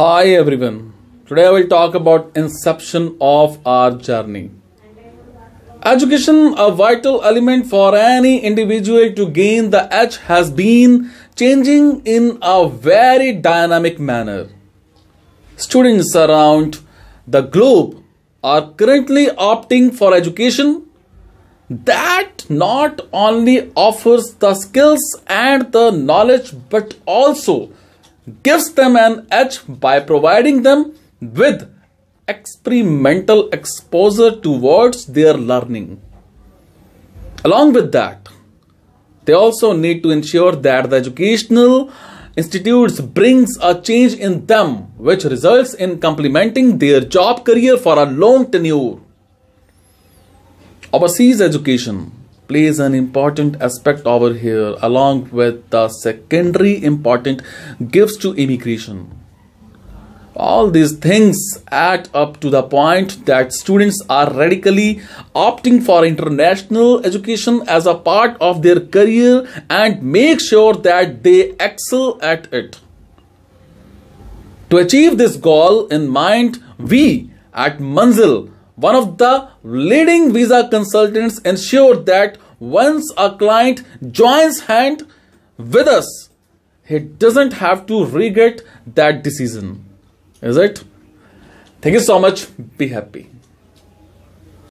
Hi everyone. Today I will talk about inception of our journey. Education, a vital element for any individual to gain the edge, has been changing in a very dynamic manner. Students around the globe are currently opting for education that not only offers the skills and the knowledge but also gives them an edge by providing them with experimental exposure towards their learning. Along with that, they also need to ensure that the educational institutes brings a change in them which results in complementing their job career for a long tenure. Overseas education plays an important aspect over here along with the secondary important gifts to immigration all these things add up to the point that students are radically opting for international education as a part of their career and make sure that they excel at it. To achieve this goal in mind, we at Manzil one of the leading visa consultants ensured that once a client joins hand with us, he doesn't have to regret that decision. Is it? Thank you so much. Be happy.